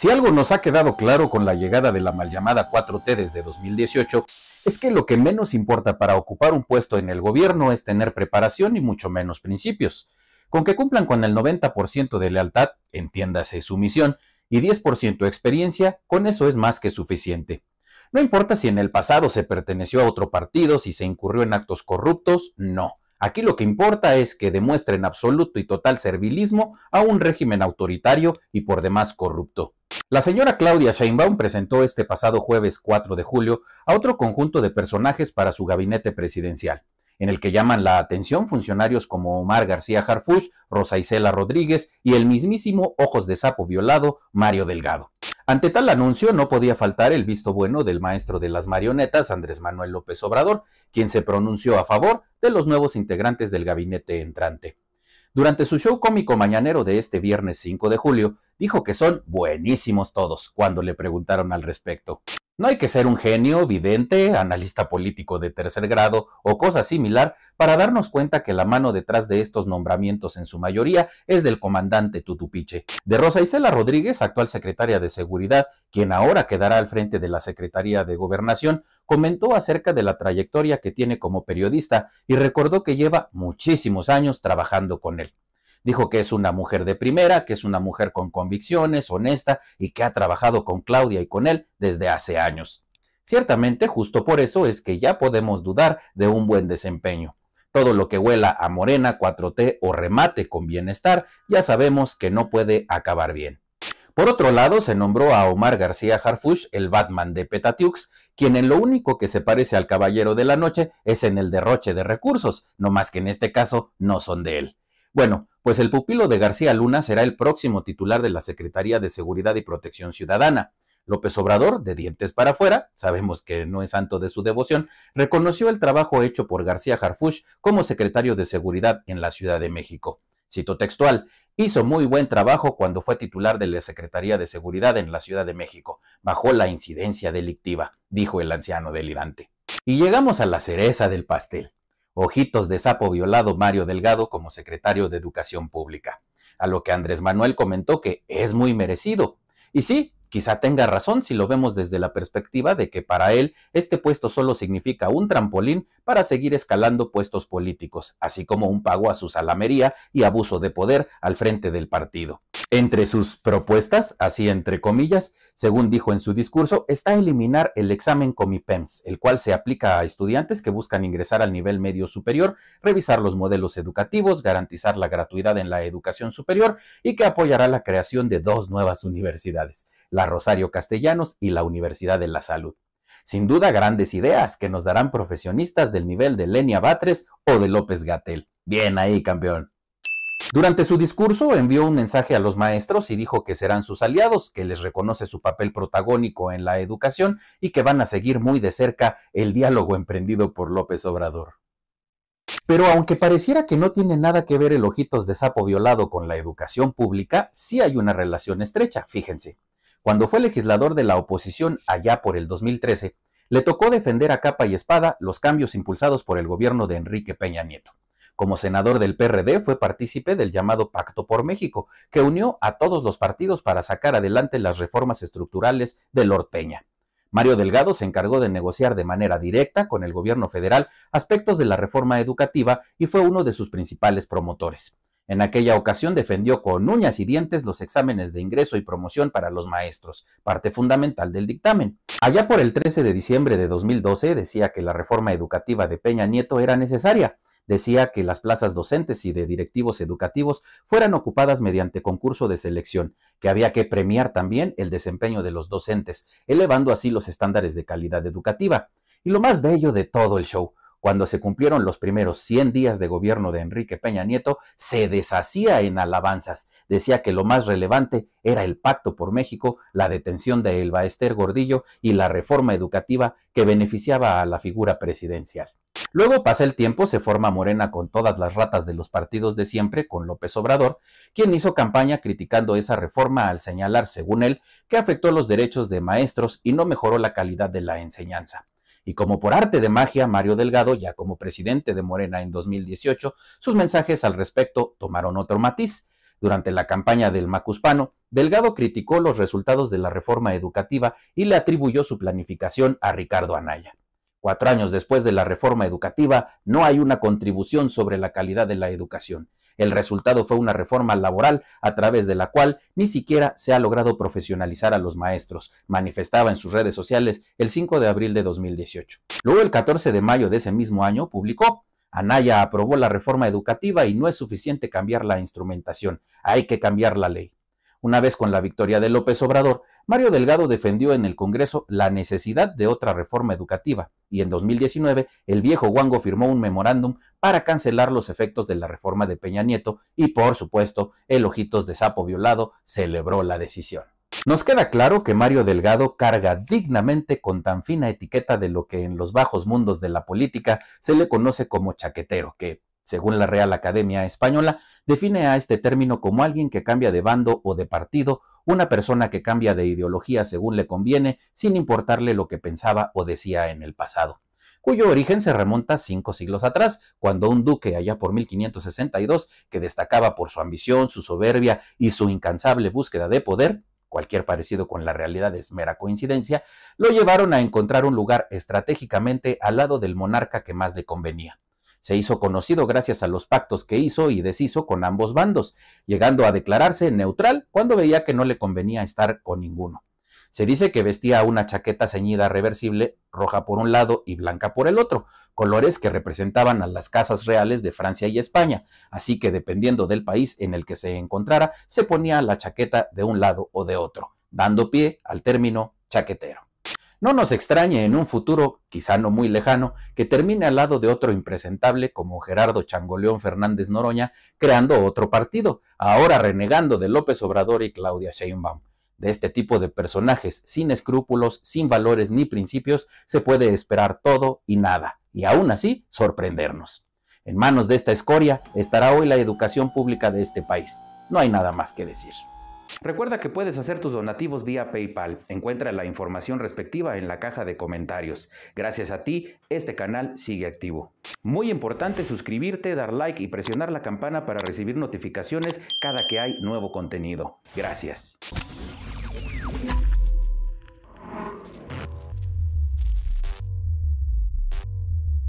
Si algo nos ha quedado claro con la llegada de la mal llamada 4T desde 2018, es que lo que menos importa para ocupar un puesto en el gobierno es tener preparación y mucho menos principios. Con que cumplan con el 90% de lealtad, entiéndase sumisión, y 10% experiencia, con eso es más que suficiente. No importa si en el pasado se perteneció a otro partido, si se incurrió en actos corruptos, no. Aquí lo que importa es que demuestren absoluto y total servilismo a un régimen autoritario y por demás corrupto. La señora Claudia Sheinbaum presentó este pasado jueves 4 de julio a otro conjunto de personajes para su gabinete presidencial, en el que llaman la atención funcionarios como Omar García Harfuch, Rosa Isela Rodríguez y el mismísimo Ojos de Sapo Violado, Mario Delgado. Ante tal anuncio no podía faltar el visto bueno del maestro de las marionetas, Andrés Manuel López Obrador, quien se pronunció a favor de los nuevos integrantes del gabinete entrante. Durante su show cómico mañanero de este viernes 5 de julio, dijo que son buenísimos todos cuando le preguntaron al respecto. No hay que ser un genio, vidente, analista político de tercer grado o cosa similar para darnos cuenta que la mano detrás de estos nombramientos en su mayoría es del comandante Tutupiche. De Rosa Isela Rodríguez, actual secretaria de Seguridad, quien ahora quedará al frente de la Secretaría de Gobernación, comentó acerca de la trayectoria que tiene como periodista y recordó que lleva muchísimos años trabajando con él. Dijo que es una mujer de primera, que es una mujer con convicciones, honesta y que ha trabajado con Claudia y con él desde hace años. Ciertamente, justo por eso es que ya podemos dudar de un buen desempeño. Todo lo que huela a morena, 4T o remate con bienestar, ya sabemos que no puede acabar bien. Por otro lado, se nombró a Omar García Harfush, el Batman de Petatiux, quien en lo único que se parece al Caballero de la Noche es en el derroche de recursos, no más que en este caso no son de él. Bueno, pues el pupilo de García Luna será el próximo titular de la Secretaría de Seguridad y Protección Ciudadana. López Obrador, de dientes para afuera, sabemos que no es santo de su devoción, reconoció el trabajo hecho por García Harfuch como secretario de Seguridad en la Ciudad de México. Cito textual, hizo muy buen trabajo cuando fue titular de la Secretaría de Seguridad en la Ciudad de México, bajó la incidencia delictiva, dijo el anciano delirante. Y llegamos a la cereza del pastel ojitos de sapo violado Mario Delgado como secretario de Educación Pública, a lo que Andrés Manuel comentó que es muy merecido. Y sí, quizá tenga razón si lo vemos desde la perspectiva de que para él este puesto solo significa un trampolín para seguir escalando puestos políticos, así como un pago a su salamería y abuso de poder al frente del partido. Entre sus propuestas, así entre comillas, según dijo en su discurso, está eliminar el examen Comipems, el cual se aplica a estudiantes que buscan ingresar al nivel medio superior, revisar los modelos educativos, garantizar la gratuidad en la educación superior y que apoyará la creación de dos nuevas universidades, la Rosario Castellanos y la Universidad de la Salud. Sin duda, grandes ideas que nos darán profesionistas del nivel de Lenia Batres o de López Gatel. Bien ahí, campeón. Durante su discurso envió un mensaje a los maestros y dijo que serán sus aliados, que les reconoce su papel protagónico en la educación y que van a seguir muy de cerca el diálogo emprendido por López Obrador. Pero aunque pareciera que no tiene nada que ver el ojitos de sapo violado con la educación pública, sí hay una relación estrecha, fíjense. Cuando fue legislador de la oposición allá por el 2013, le tocó defender a capa y espada los cambios impulsados por el gobierno de Enrique Peña Nieto. Como senador del PRD fue partícipe del llamado Pacto por México, que unió a todos los partidos para sacar adelante las reformas estructurales de Lord Peña. Mario Delgado se encargó de negociar de manera directa con el gobierno federal aspectos de la reforma educativa y fue uno de sus principales promotores. En aquella ocasión defendió con uñas y dientes los exámenes de ingreso y promoción para los maestros, parte fundamental del dictamen. Allá por el 13 de diciembre de 2012 decía que la reforma educativa de Peña Nieto era necesaria, decía que las plazas docentes y de directivos educativos fueran ocupadas mediante concurso de selección, que había que premiar también el desempeño de los docentes, elevando así los estándares de calidad educativa. Y lo más bello de todo el show, cuando se cumplieron los primeros 100 días de gobierno de Enrique Peña Nieto, se deshacía en alabanzas. Decía que lo más relevante era el pacto por México, la detención de Elba Esther Gordillo y la reforma educativa que beneficiaba a la figura presidencial. Luego pasa el tiempo, se forma Morena con todas las ratas de los partidos de siempre, con López Obrador, quien hizo campaña criticando esa reforma al señalar, según él, que afectó los derechos de maestros y no mejoró la calidad de la enseñanza. Y como por arte de magia, Mario Delgado, ya como presidente de Morena en 2018, sus mensajes al respecto tomaron otro matiz. Durante la campaña del Macuspano, Delgado criticó los resultados de la reforma educativa y le atribuyó su planificación a Ricardo Anaya. Cuatro años después de la reforma educativa, no hay una contribución sobre la calidad de la educación. El resultado fue una reforma laboral a través de la cual ni siquiera se ha logrado profesionalizar a los maestros, manifestaba en sus redes sociales el 5 de abril de 2018. Luego, el 14 de mayo de ese mismo año, publicó Anaya aprobó la reforma educativa y no es suficiente cambiar la instrumentación, hay que cambiar la ley. Una vez con la victoria de López Obrador, Mario Delgado defendió en el Congreso la necesidad de otra reforma educativa y en 2019 el viejo huango firmó un memorándum para cancelar los efectos de la reforma de Peña Nieto y por supuesto el ojitos de sapo violado celebró la decisión. Nos queda claro que Mario Delgado carga dignamente con tan fina etiqueta de lo que en los bajos mundos de la política se le conoce como chaquetero, que según la Real Academia Española, define a este término como alguien que cambia de bando o de partido, una persona que cambia de ideología según le conviene, sin importarle lo que pensaba o decía en el pasado cuyo origen se remonta cinco siglos atrás, cuando un duque allá por 1562, que destacaba por su ambición, su soberbia y su incansable búsqueda de poder, cualquier parecido con la realidad es mera coincidencia, lo llevaron a encontrar un lugar estratégicamente al lado del monarca que más le convenía. Se hizo conocido gracias a los pactos que hizo y deshizo con ambos bandos, llegando a declararse neutral cuando veía que no le convenía estar con ninguno. Se dice que vestía una chaqueta ceñida reversible, roja por un lado y blanca por el otro, colores que representaban a las casas reales de Francia y España, así que dependiendo del país en el que se encontrara, se ponía la chaqueta de un lado o de otro, dando pie al término chaquetero. No nos extrañe en un futuro, quizá no muy lejano, que termine al lado de otro impresentable como Gerardo Changoleón Fernández Noroña, creando otro partido, ahora renegando de López Obrador y Claudia Sheinbaum. De este tipo de personajes sin escrúpulos, sin valores ni principios, se puede esperar todo y nada, y aún así sorprendernos. En manos de esta escoria estará hoy la educación pública de este país. No hay nada más que decir. Recuerda que puedes hacer tus donativos vía PayPal. Encuentra la información respectiva en la caja de comentarios. Gracias a ti, este canal sigue activo. Muy importante suscribirte, dar like y presionar la campana para recibir notificaciones cada que hay nuevo contenido. Gracias.